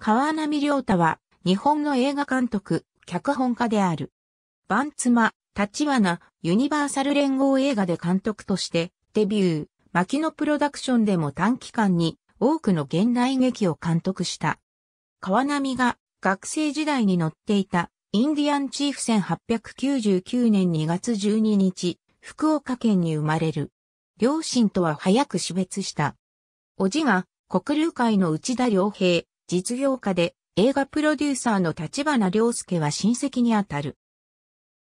川波良太は、日本の映画監督、脚本家である。バンツマ、立花、ユニバーサル連合映画で監督として、デビュー、牧野プロダクションでも短期間に、多くの現代劇を監督した。川波が、学生時代に乗っていた、インディアンチーフ1899年2月12日、福岡県に生まれる。両親とは早く死別した。おじが、国流会の内田良平、実業家で映画プロデューサーの立花良介は親戚にあたる。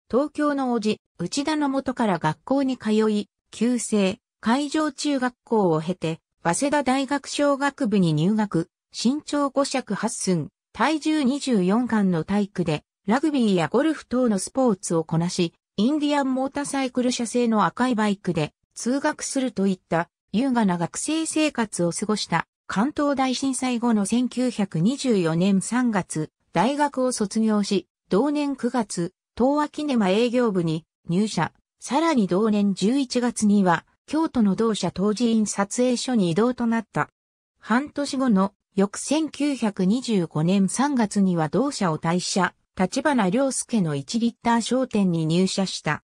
東京の叔父、内田の元から学校に通い、旧制、海上中学校を経て、早稲田大学小学部に入学、身長5尺8寸、体重24巻の体育で、ラグビーやゴルフ等のスポーツをこなし、インディアンモーターサイクル社製の赤いバイクで通学するといった優雅な学生生活を過ごした関東大震災後の1924年3月、大学を卒業し、同年9月、東和キネマ営業部に入社。さらに同年11月には、京都の同社当時院撮影所に移動となった。半年後の翌1925年3月には同社を退社、立花良介の1リッター商店に入社した。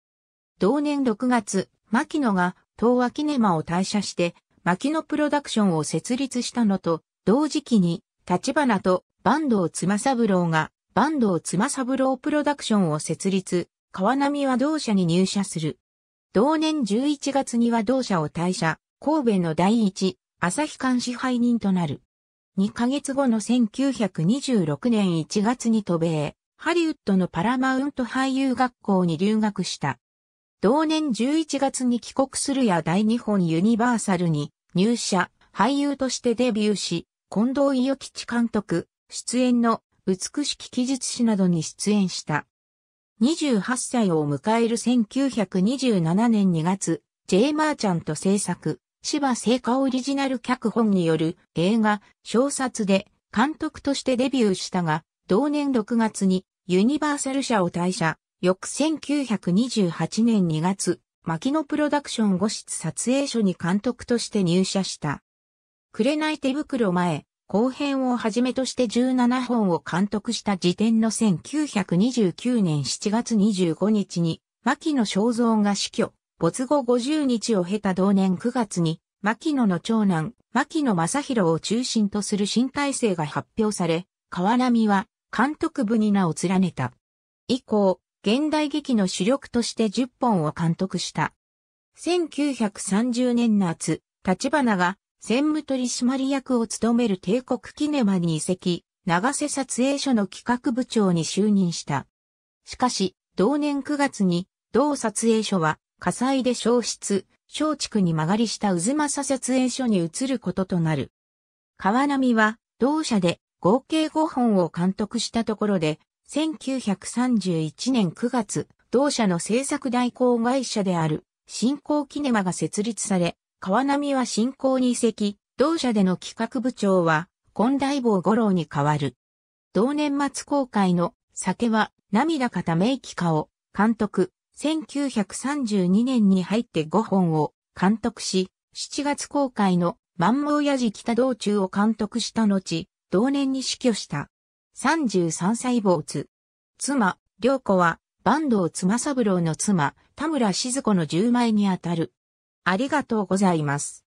同年6月、牧野が東和キネマを退社して牧野プロダクションを設立したのと、同時期に、立花と坂東妻三郎が、坂東妻三郎プロダクションを設立、川波は同社に入社する。同年11月には同社を退社、神戸の第一、朝日館支配人となる。2ヶ月後の1926年1月に渡米、ハリウッドのパラマウント俳優学校に留学した。同年11月に帰国するや大日本ユニバーサルに入社、俳優としてデビューし、近藤伊予吉監督、出演の美しき記述誌などに出演した。28歳を迎える1927年2月、J. マーチャンと制作、芝聖火オリジナル脚本による映画、小冊で監督としてデビューしたが、同年6月にユニバーサル社を退社、翌1928年2月、牧野プロダクション五室撮影所に監督として入社した。紅手袋前、後編をはじめとして17本を監督した時点の1929年7月25日に、牧野正造が死去、没後50日を経た同年9月に、牧野の長男、牧野正宏を中心とする新体制が発表され、河波は監督部に名を連ねた。以降、現代劇の主力として10本を監督した。1930年夏、立花が専務取締役を務める帝国キネマに移籍、長瀬撮影所の企画部長に就任した。しかし、同年9月に、同撮影所は火災で消失、松竹に曲がりした渦政撮影所に移ることとなる。川波は、同社で合計5本を監督したところで、1931年9月、同社の制作代行会社である、新興キネマが設立され、川波は新興に移籍、同社での企画部長は、近大坊五郎に代わる。同年末公開の、酒は、涙かため息かを、監督、1932年に入って5本を、監督し、7月公開の、万毛やじ北道中を監督した後、同年に死去した。33歳坊津。妻、良子は、坂東妻三郎の妻、田村静子の10枚にあたる。ありがとうございます。